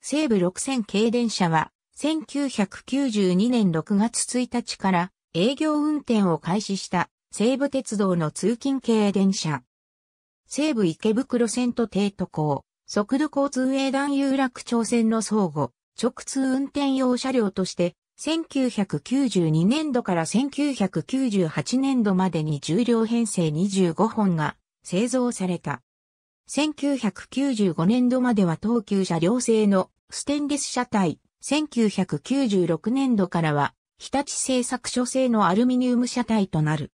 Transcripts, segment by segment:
西武6000系電車は、1992年6月1日から営業運転を開始した西武鉄道の通勤系電車。西武池袋線と帝都港、速度交通営団有楽町線の相互、直通運転用車両として、1992年度から1998年度までに重量編成25本が製造された。1995年度までは東急車両製のステンレス車体、1996年度からは日立製作所製のアルミニウム車体となる。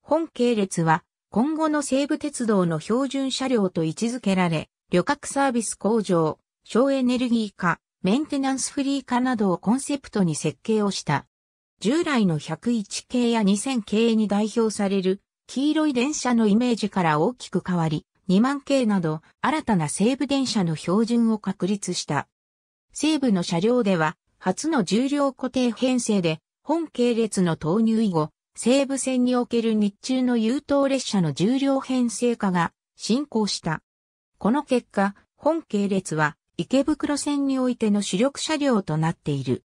本系列は今後の西武鉄道の標準車両と位置づけられ、旅客サービス向上、省エネルギー化、メンテナンスフリー化などをコンセプトに設計をした。従来の101系や2000系に代表される黄色い電車のイメージから大きく変わり、2万系など新たな西部電車の標準を確立した。西部の車両では初の重量固定編成で本系列の投入以後、西部線における日中の優等列車の重量編成化が進行した。この結果、本系列は池袋線においての主力車両となっている。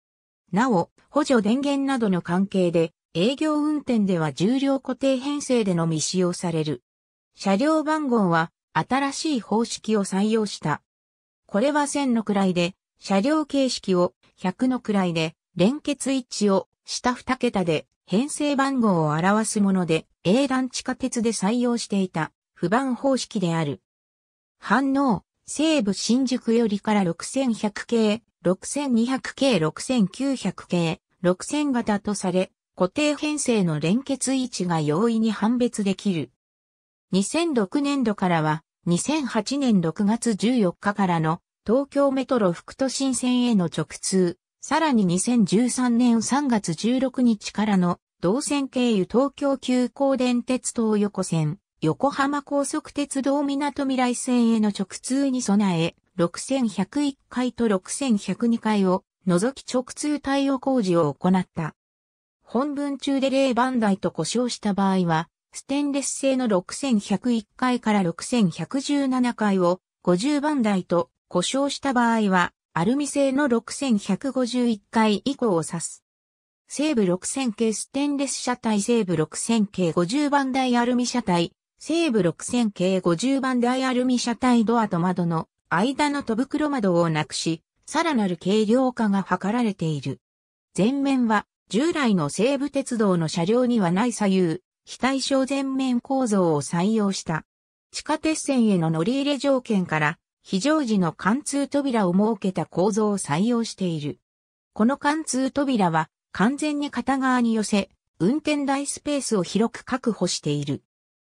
なお、補助電源などの関係で営業運転では重量固定編成でのみ使用される。車両番号は新しい方式を採用した。これは1000の位で、車両形式を100の位で、連結位置を下2桁で編成番号を表すもので、英断地下鉄で採用していた不番方式である。反応、西部新宿よりから6100系、6200系、6900系、6000型とされ、固定編成の連結位置が容易に判別できる。2006年度からは2008年6月14日からの東京メトロ副都心線への直通、さらに2013年3月16日からの同線経由東京急行電鉄東横線、横浜高速鉄道港未来線への直通に備え、6101回と6102回を除き直通対応工事を行った。本文中で例番台と故障した場合は、ステンレス製の6101回から6117回を50番台と故障した場合は、アルミ製の6151回以降を指す。西部6000系ステンレス車体西部6000系50番台アルミ車体、西部6000系50番台アルミ車体ドアと窓の間の戸袋窓をなくし、さらなる軽量化が図られている。前面は従来の西武鉄道の車両にはない左右、非対称全面構造を採用した。地下鉄線への乗り入れ条件から、非常時の貫通扉を設けた構造を採用している。この貫通扉は完全に片側に寄せ、運転台スペースを広く確保している。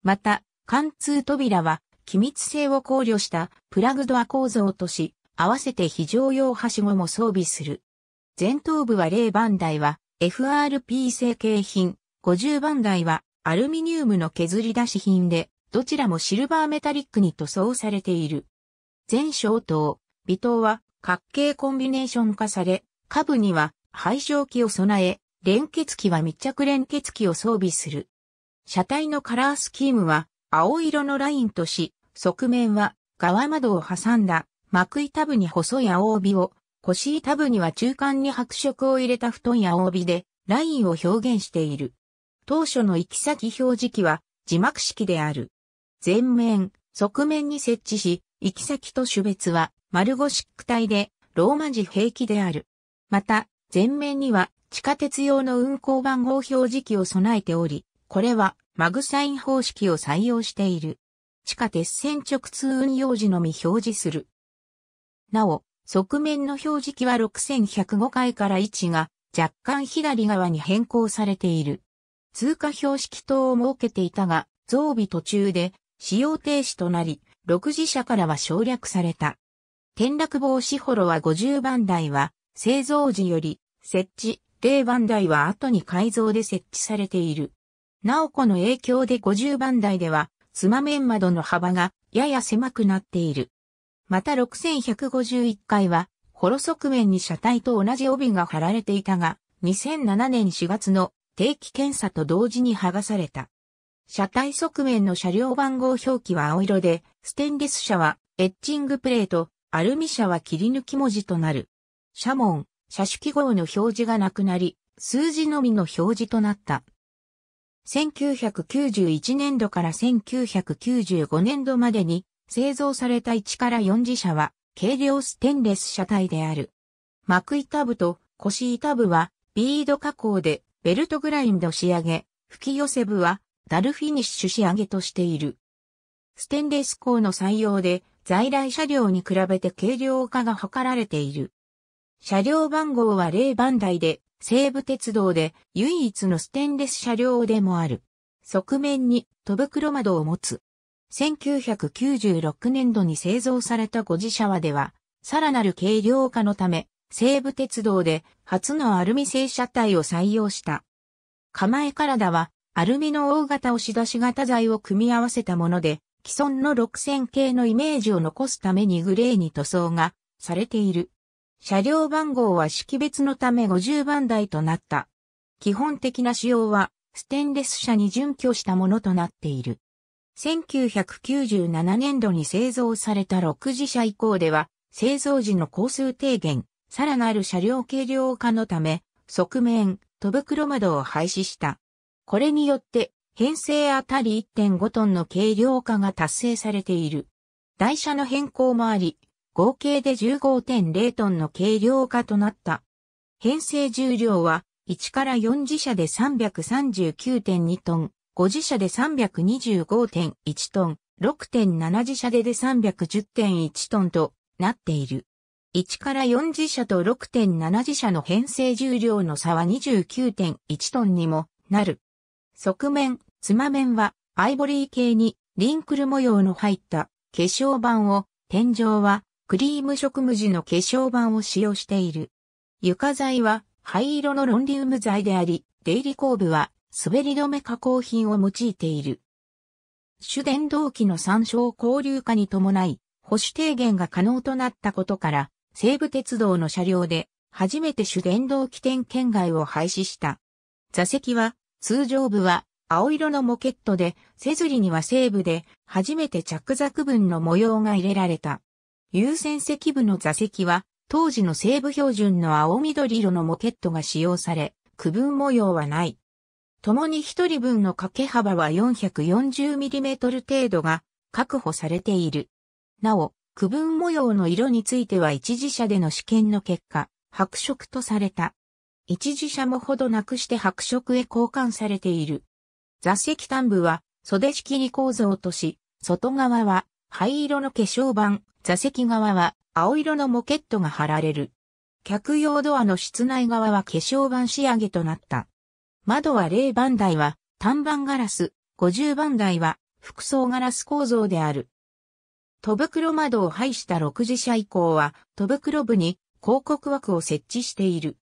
また、貫通扉は機密性を考慮したプラグドア構造とし、合わせて非常用はしごも装備する。前頭部は0番台は FRP 成形品、50番台はアルミニウムの削り出し品で、どちらもシルバーメタリックに塗装されている。全小灯、微灯は角形コンビネーション化され、下部には配晶器を備え、連結器は密着連結器を装備する。車体のカラースキームは青色のラインとし、側面は側窓を挟んだ幕板部に細い青帯を、腰板部には中間に白色を入れた団や青帯でラインを表現している。当初の行き先表示器は字幕式である。前面、側面に設置し、行き先と種別は丸ゴシック体でローマ字平気である。また、前面には地下鉄用の運行番号表示器を備えており、これはマグサイン方式を採用している。地下鉄線直通運用時のみ表示する。なお、側面の表示器は6105回から位置が若干左側に変更されている。通過標識等を設けていたが、増備途中で使用停止となり、6次車からは省略された。転落防止ホロは50番台は製造時より設置、0番台は後に改造で設置されている。なおこの影響で50番台では、つま面窓の幅がやや狭くなっている。また6151回は、ホロ側面に車体と同じ帯が貼られていたが、2007年4月の定期検査と同時に剥がされた。車体側面の車両番号表記は青色で、ステンレス車はエッチングプレート、アルミ車は切り抜き文字となる。車門、車種記号の表示がなくなり、数字のみの表示となった。1991年度から1995年度までに製造された1から4次車は軽量ステンレス車体である。幕板部と腰板部はビード加工でベルトグラインド仕上げ、吹き寄せ部は、ダルフィニッシュ仕上げとしている。ステンレス鋼の採用で、在来車両に比べて軽量化が図られている。車両番号は0番台で、西武鉄道で唯一のステンレス車両でもある。側面に戸袋窓を持つ。1996年度に製造された5字車はでは、さらなる軽量化のため、西武鉄道で初のアルミ製車体を採用した。構え体はアルミの大型押し出し型材を組み合わせたもので、既存の6000系のイメージを残すためにグレーに塗装がされている。車両番号は識別のため50番台となった。基本的な仕様はステンレス車に準拠したものとなっている。1997年度に製造された6次車以降では、製造時の工数低減、さらなる車両軽量化のため、側面、戸袋窓を廃止した。これによって、編成あたり1.5トンの軽量化が達成されている。台車の変更もあり、合計で15.0トンの軽量化となった。編成重量は、1から4自車で339.2トン、5自車で325.1トン、6.7自車でで310.1トンとなっている。1から4次車と6.7次車の編成重量の差は29.1トンにもなる。側面、つま面はアイボリー系にリンクル模様の入った化粧板を、天井はクリーム色無地の化粧板を使用している。床材は灰色のロンリウム材であり、出入り工部は滑り止め加工品を用いている。主電動機の参照交流化に伴い、保守低減が可能となったことから、西武鉄道の車両で初めて主電動起点圏外を廃止した。座席は通常部は青色のモケットで、セズリには西部で初めて着座分の模様が入れられた。優先席部の座席は当時の西部標準の青緑色のモケットが使用され、区分模様はない。共に一人分の掛け幅は 440mm 程度が確保されている。なお、区分模様の色については一時社での試験の結果、白色とされた。一時者もほどなくして白色へ交換されている。座席端部は袖仕切り構造とし、外側は灰色の化粧板、座席側は青色のモケットが貼られる。客用ドアの室内側は化粧板仕上げとなった。窓は0番台は単番ガラス、50番台は複層ガラス構造である。戸袋窓を廃した6次社以降は、戸袋部に広告枠を設置している。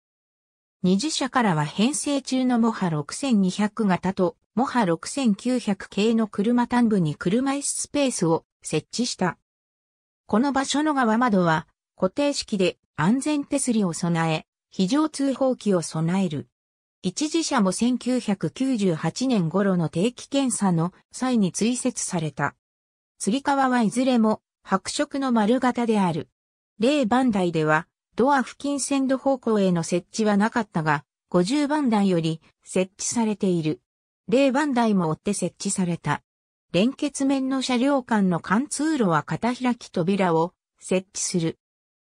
2次社からは編成中のモハ6200型とモハ6900系の車端部に車椅子スペースを設置した。この場所の側窓は固定式で安全手すりを備え、非常通報機を備える。一次車も1998年頃の定期検査の際に追設された。釣り革はいずれも白色の丸型である。例番台では、ドア付近線路方向への設置はなかったが、50番台より設置されている。例番台も追って設置された。連結面の車両間の貫通路は片開き扉を設置する。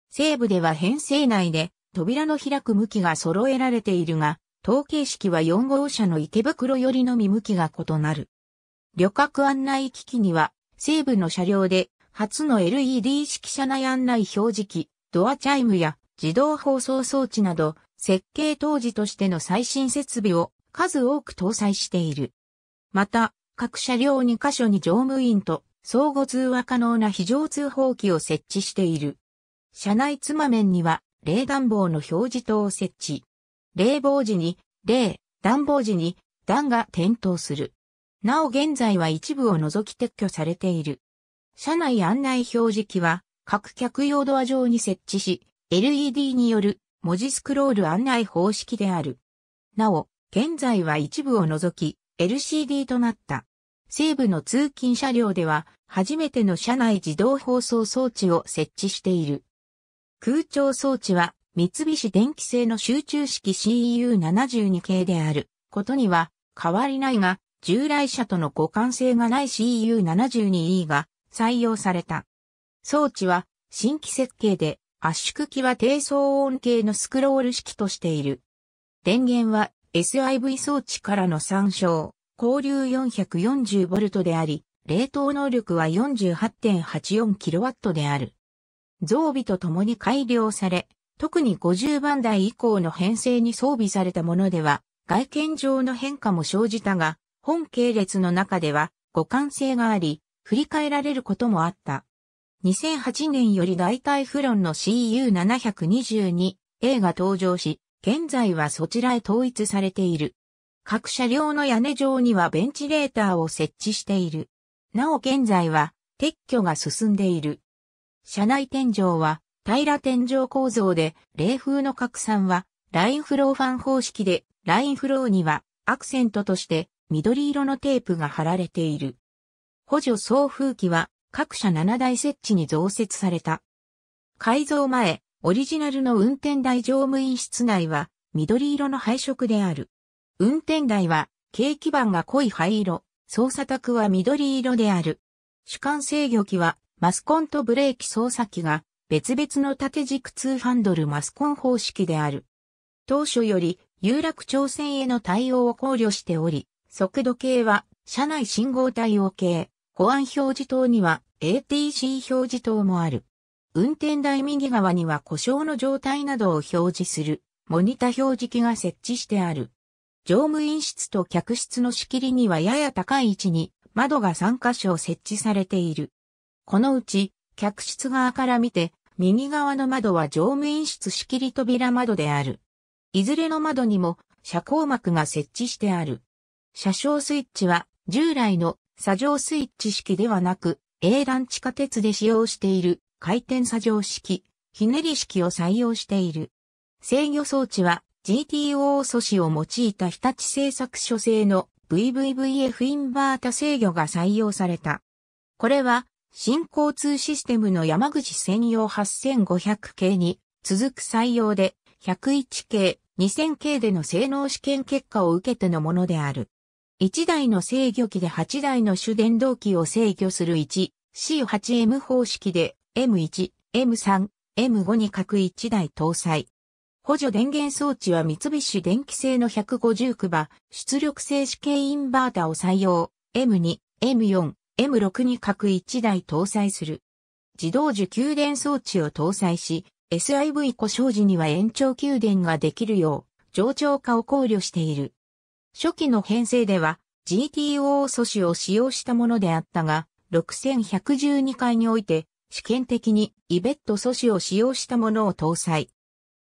西部では編成内で扉の開く向きが揃えられているが、統計式は4号車の池袋寄りのみ向きが異なる。旅客案内機器には西部の車両で初の LED 式車内案内表示器、ドアチャイムや自動放送装置など設計当時としての最新設備を数多く搭載している。また、各車両2箇所に乗務員と相互通話可能な非常通報機を設置している。車内妻面には冷暖房の表示灯を設置。冷房時に、冷、暖房時に、暖が点灯する。なお現在は一部を除き撤去されている。車内案内表示器は各客用ドア上に設置し、LED による文字スクロール案内方式である。なお、現在は一部を除き LCD となった。西部の通勤車両では初めての車内自動放送装置を設置している。空調装置は三菱電機製の集中式 c u 7 2系であることには変わりないが、従来車との互換性がない CU72E が採用された。装置は新規設計で圧縮機は低騒音系のスクロール式としている。電源は SIV 装置からの参照、交流 440V であり、冷凍能力は 48.84kW である。増備とともに改良され、特に50番台以降の編成に装備されたものでは、外見上の変化も生じたが、本系列の中では互換性があり、振り返られることもあった。2008年より代替フロンの CU722A が登場し、現在はそちらへ統一されている。各車両の屋根上にはベンチレーターを設置している。なお現在は撤去が進んでいる。車内天井は平ら天井構造で、冷風の拡散はラインフローファン方式で、ラインフローにはアクセントとして緑色のテープが貼られている。補助送風機は各社7台設置に増設された。改造前、オリジナルの運転台乗務員室内は緑色の配色である。運転台は軽基板が濃い灰色、操作卓は緑色である。主幹制御機はマスコンとブレーキ操作機が別々の縦軸2ハンドルマスコン方式である。当初より有楽町線への対応を考慮しており、速度計は、車内信号対応計、保安表示灯には ATC 表示灯もある。運転台右側には故障の状態などを表示する、モニタ表示器が設置してある。乗務員室と客室の仕切りにはやや高い位置に窓が3箇所設置されている。このうち、客室側から見て、右側の窓は乗務員室仕切り扉窓である。いずれの窓にも遮光幕が設置してある。車掌スイッチは従来の作上スイッチ式ではなく、英断地下鉄で使用している回転作上式、ひねり式を採用している。制御装置は GTO 素子を用いた日立製作所製の VVVF インバータ制御が採用された。これは新交通システムの山口専用8500系に続く採用で101系、2000系での性能試験結果を受けてのものである。1台の制御機で8台の主電動機を制御する 1C8M 方式で M1、M3、M5 に各1台搭載。補助電源装置は三菱電機製の150クバ、出力静止系インバータを採用、M2、M4、M6 に各1台搭載する。自動受給電装置を搭載し、SIV 故障時には延長給電ができるよう、冗長化を考慮している。初期の編成では GTO 素子を使用したものであったが、6112回において試験的にイベット素子を使用したものを搭載。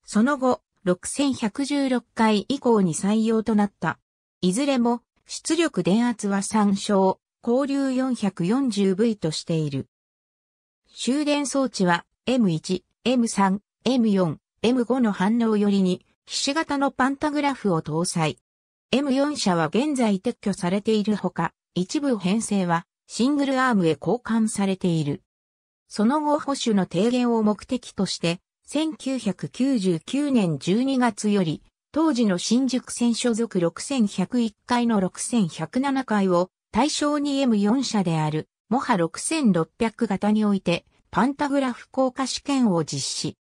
その後、6116回以降に採用となった。いずれも出力電圧は参照、交流 440V としている。終電装置は M1、M3、M4、M5 の反応よりに、ひし形のパンタグラフを搭載。M4 車は現在撤去されているほか、一部編成はシングルアームへ交換されている。その後保守の低減を目的として、1999年12月より、当時の新宿線所属6101階の6107階を対象に M4 社である、モハ6600型において、パンタグラフ効果試験を実施。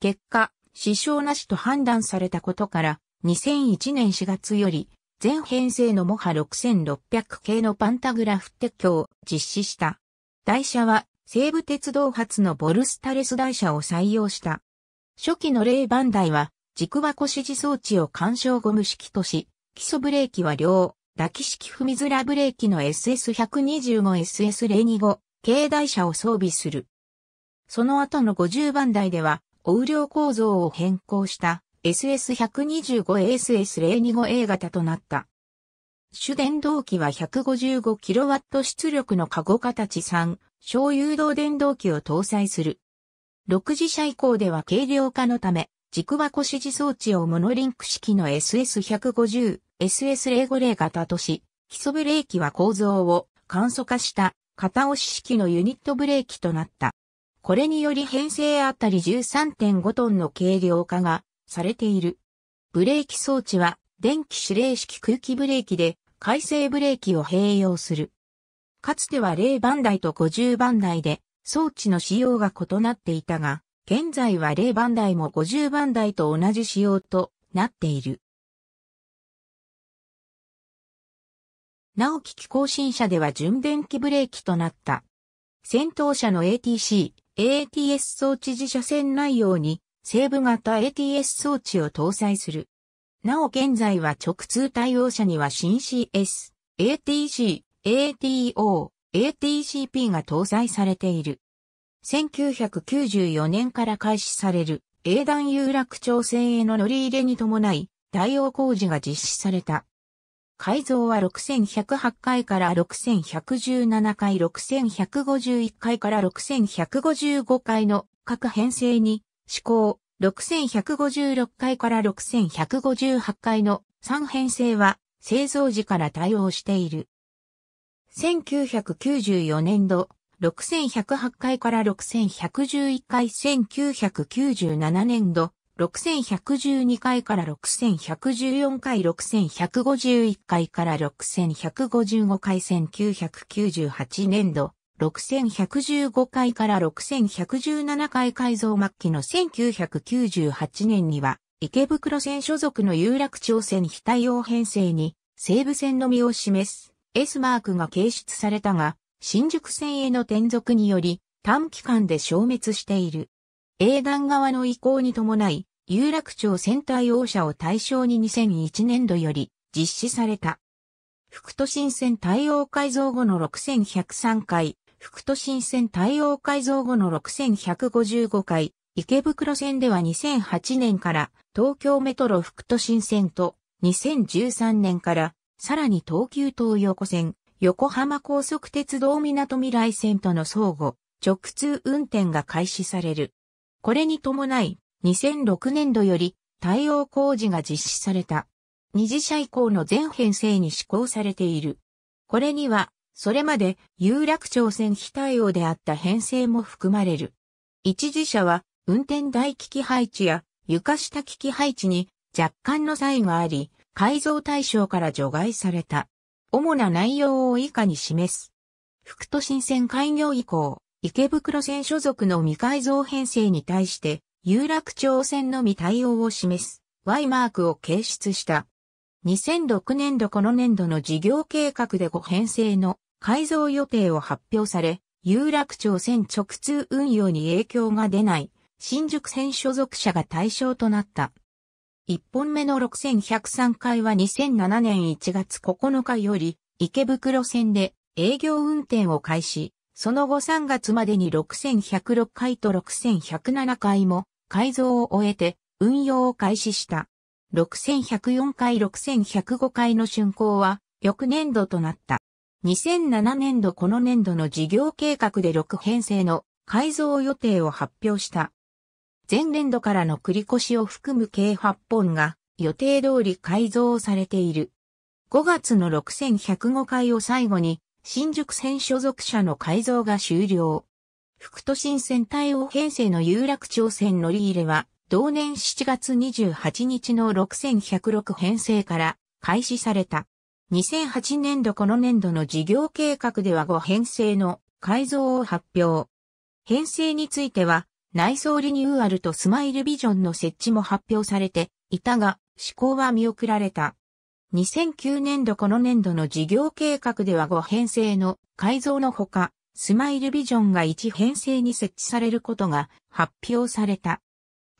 結果、支障なしと判断されたことから、2001年4月より、全編成のモハ6600系のパンタグラフ撤去を実施した。台車は西武鉄道発のボルスタレス台車を採用した。初期の例番台は軸箱支持装置を干渉ゴム式とし、基礎ブレーキは両、抱き式踏み面ブレーキの SS125SS025 系台車を装備する。その後の50番台では、横両構造を変更した SS125ASS025A 型となった。主電動機は 155kW 出力のカゴ形3、小誘導電動機を搭載する。6次車以降では軽量化のため、軸箱指示装置をモノリンク式の SS150、SS050 型とし、基礎ブレーキは構造を簡素化した片押し式のユニットブレーキとなった。これにより編成あたり13.5トンの軽量化がされている。ブレーキ装置は電気指令式空気ブレーキで回生ブレーキを併用する。かつては0番台と50番台で装置の仕様が異なっていたが、現在は0番台も50番台と同じ仕様となっている。なお機器更新車では純電気ブレーキとなった。先頭車の ATC、a t s 装置自社線内容に西部型 ATS 装置を搭載する。なお現在は直通対応車には新 CS、ATC、ATO、ATCP が搭載されている。1994年から開始される英段有楽町線への乗り入れに伴い、対応工事が実施された。改造は6108回から6117回、6151回から6155回の各編成に試行6156回から6158回の3編成は製造時から対応している。1994年度、6108回から6111回、1997年度、6112回から6114回、6151回から6155回、1998年度、6115回から6117回改造末期の1998年には、池袋線所属の有楽町線非対応編成に、西武線のみを示す S マークが掲出されたが、新宿線への転属により、短期間で消滅している。営団側の移行に伴い、有楽町線対応者を対象に2001年度より実施された。副都心線対応改造後の6103回、副都心線対応改造後の6155回、池袋線では2008年から東京メトロ副都心線と2013年からさらに東急東横線、横浜高速鉄道港未来線との相互直通運転が開始される。これに伴い2006年度より対応工事が実施された。二次車以降の全編成に施行されている。これにはそれまで有楽町線非対応であった編成も含まれる。一時車は運転台機器配置や床下機器配置に若干の差異があり、改造対象から除外された。主な内容を以下に示す。副都心線開業以降、池袋線所属の未改造編成に対して、有楽町線のみ対応を示す Y マークを掲出した。2006年度この年度の事業計画で5編成の改造予定を発表され、有楽町線直通運用に影響が出ない、新宿線所属者が対象となった。一本目の6103回は2007年1月9日より、池袋線で営業運転を開始、その後3月までに6106回と6107回も改造を終えて運用を開始した。6104回6105回の竣工は翌年度となった。2007年度この年度の事業計画で6編成の改造予定を発表した。前年度からの繰越しを含む計8本が予定通り改造されている。5月の6105回を最後に新宿線所属者の改造が終了。副都心線対応編成の有楽町線乗り入れは同年7月28日の6106編成から開始された。2008年度この年度の事業計画では5編成の改造を発表。編成については、内装リニューアルとスマイルビジョンの設置も発表されていたが、施行は見送られた。2009年度この年度の事業計画では5編成の改造のほか、スマイルビジョンが1編成に設置されることが発表された。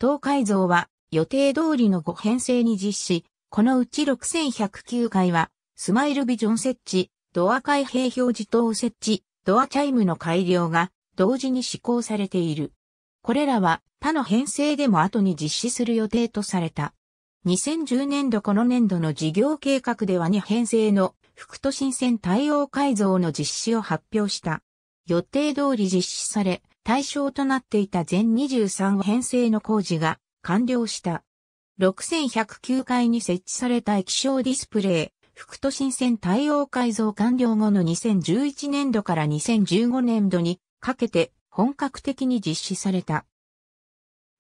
当改造は予定通りの5編成に実施、このうち6109回はスマイルビジョン設置、ドア開閉表示灯設置、ドアチャイムの改良が同時に施行されている。これらは他の編成でも後に実施する予定とされた。2010年度この年度の事業計画では2編成の副都心線対応改造の実施を発表した。予定通り実施され、対象となっていた全23編成の工事が完了した。6109階に設置された液晶ディスプレイ、副都心線対応改造完了後の2011年度から2015年度にかけて本格的に実施された。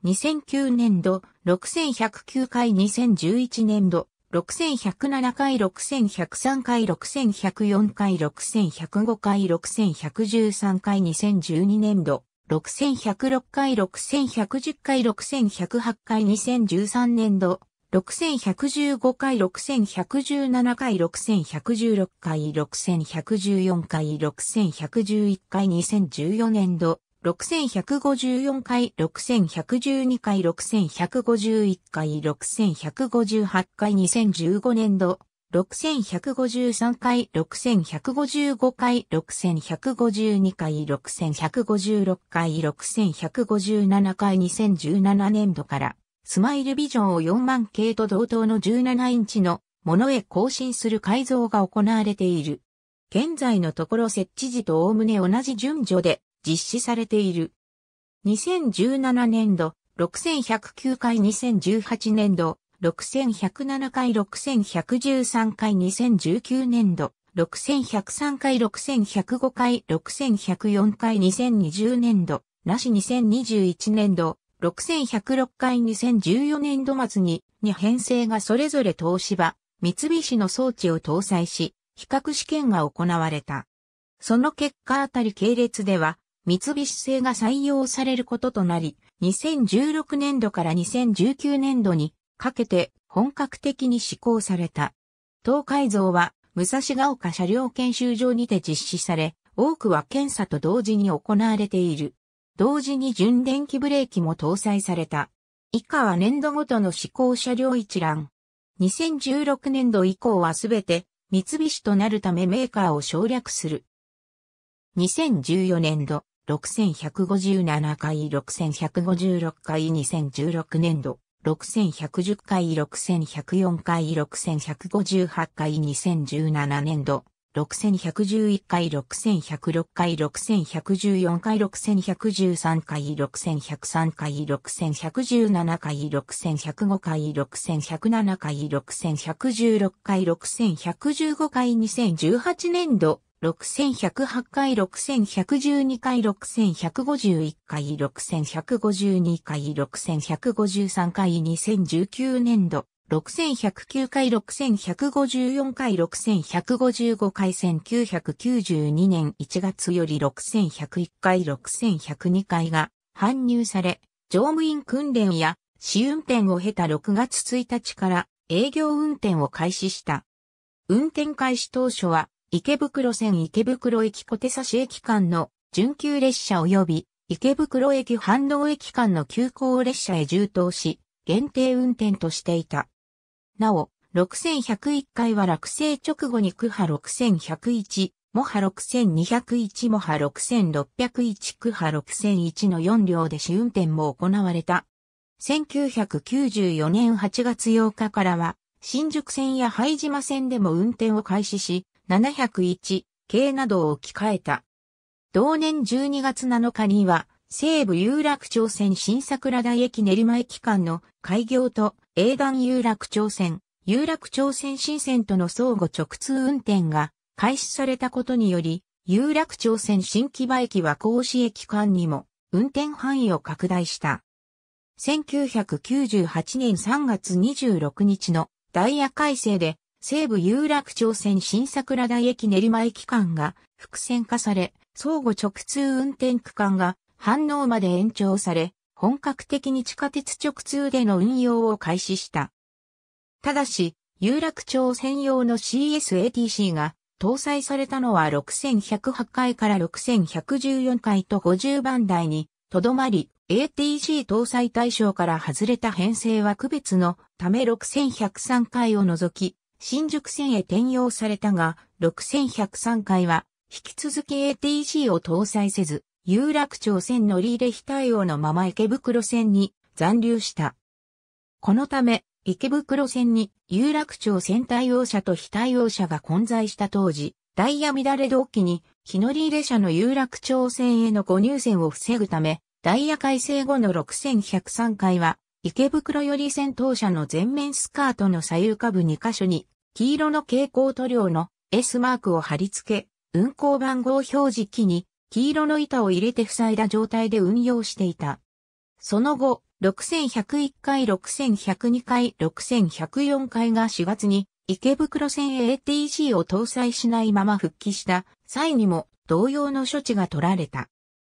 2009年度6109回2011年度6107回6103回6104回6105回6113回2012年度6106回6110回6108回2013年度6115回、6117回、6116回、6114回、6111回、2014年度、6154回、6112回、6151回、6158回、2015年度、6153回、6155回、6152回、6156回、6157回、2017年度から、スマイルビジョンを4万系と同等の17インチのものへ更新する改造が行われている。現在のところ設置時と概ね同じ順序で実施されている。2017年度6109回2018年度6107回6113回2019年度6103回6105回6104回2020年度なし2021年度6106回2014年度末に2編成がそれぞれ東芝、三菱の装置を搭載し、比較試験が行われた。その結果あたり系列では、三菱製が採用されることとなり、2016年度から2019年度にかけて本格的に施行された。東海像は武蔵ヶ丘車両研修場にて実施され、多くは検査と同時に行われている。同時に純電気ブレーキも搭載された。以下は年度ごとの試行車両一覧。2016年度以降はすべて三菱となるためメーカーを省略する。2014年度6157回6156回2016年度6110回6104回6158回2017年度6111回、6106回、6114回、6 1 1 3回、6103回、6117回、6105回、6107回、6116回、6115回、2018年度、6108回、6112回、6151回、6152回、6153回、2019年度、6109回6154回6155回1992年1月より6101回6102回が搬入され、乗務員訓練や試運転を経た6月1日から営業運転を開始した。運転開始当初は池袋線池袋駅小手差し駅間の準急列車及び池袋駅反動駅間の急行列車へ充当し、限定運転としていた。なお、6101回は落成直後に区波6101、モハ6201モハ6601区波6001の4両で試運転も行われた。1994年8月8日からは、新宿線や灰島線でも運転を開始し、701系などを置き換えた。同年12月7日には、西武有楽町線新桜台駅練馬駅間の開業と営団有楽町線、有楽町線新線との相互直通運転が開始されたことにより、有楽町線新木場駅は甲子駅間にも運転範囲を拡大した。1998年3月26日のダイヤ改正で西武有楽町線新桜台駅練馬駅間が複線化され、相互直通運転区間が反応まで延長され、本格的に地下鉄直通での運用を開始した。ただし、有楽町専用の CSATC が搭載されたのは6108回から6114回と50番台にとどまり、ATC 搭載対象から外れた編成は区別のため6103回を除き、新宿線へ転用されたが、6103回は引き続き ATC を搭載せず、有楽町線乗り入れ非対応のまま池袋線に残留した。このため、池袋線に有楽町線対応車と非対応車が混在した当時、ダイヤ乱れ同期に、日乗り入れ車の有楽町線への誤入線を防ぐため、ダイヤ改正後の6103回は、池袋より先頭車の前面スカートの左右下部2箇所に、黄色の蛍光塗料の S マークを貼り付け、運行番号表示機に黄色の板を入れて塞いだ状態で運用していた。その後、6101回、6102回、6104回が4月に池袋線 ATC を搭載しないまま復帰した際にも同様の処置が取られた。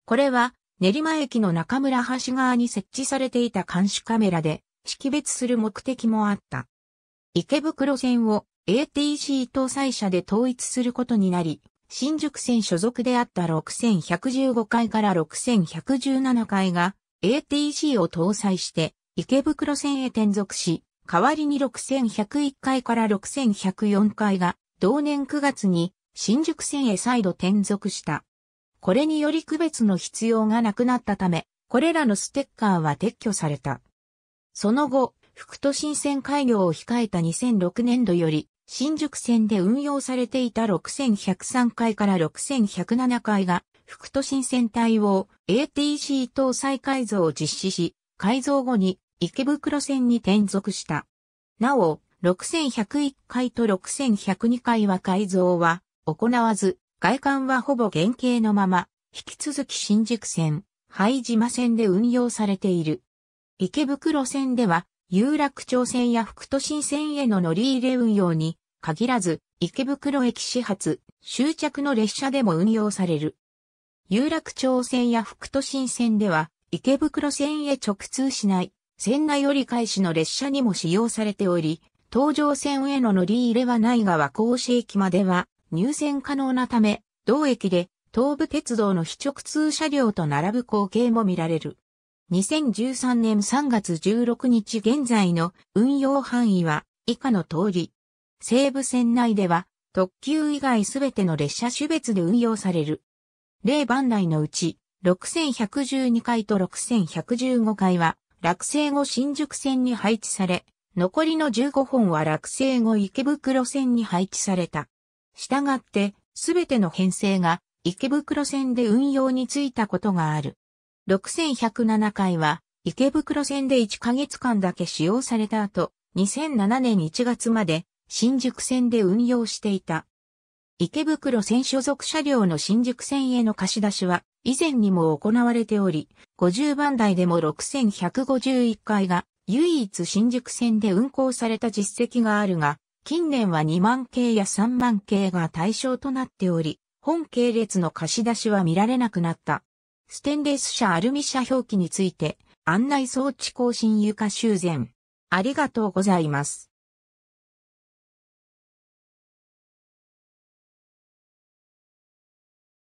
これは練馬駅の中村橋側に設置されていた監視カメラで識別する目的もあった。池袋線を ATC 搭載車で統一することになり、新宿線所属であった6115階から6117階が ATC を搭載して池袋線へ転属し、代わりに6101階から6104階が同年9月に新宿線へ再度転属した。これにより区別の必要がなくなったため、これらのステッカーは撤去された。その後、副都心線開業を控えた2006年度より、新宿線で運用されていた6103階から6107階が、副都心線対応 ATC 搭載改造を実施し、改造後に池袋線に転属した。なお、6101階と6102階は改造は行わず、外観はほぼ原型のまま、引き続き新宿線、灰島線で運用されている。池袋線では、有楽町線や副都心線への乗り入れ運用に限らず、池袋駅始発、終着の列車でも運用される。有楽町線や副都心線では、池袋線へ直通しない、線内折り返しの列車にも使用されており、東上線への乗り入れはないが和光市駅までは入線可能なため、同駅で東武鉄道の非直通車両と並ぶ光景も見られる。2013年3月16日現在の運用範囲は以下の通り、西武線内では、特急以外すべての列車種別で運用される。例番内のうち、6112回と6115回は、落成後新宿線に配置され、残りの15本は落成後池袋線に配置された。したがって、すべての編成が池袋線で運用についたことがある。6107回は池袋線で1ヶ月間だけ使用された後、2007年1月まで新宿線で運用していた。池袋線所属車両の新宿線への貸し出しは以前にも行われており、50番台でも6151回が唯一新宿線で運行された実績があるが、近年は2万系や3万系が対象となっており、本系列の貸し出しは見られなくなった。ステンレス車アルミ車表記について、案内装置更新床修繕。ありがとうございます。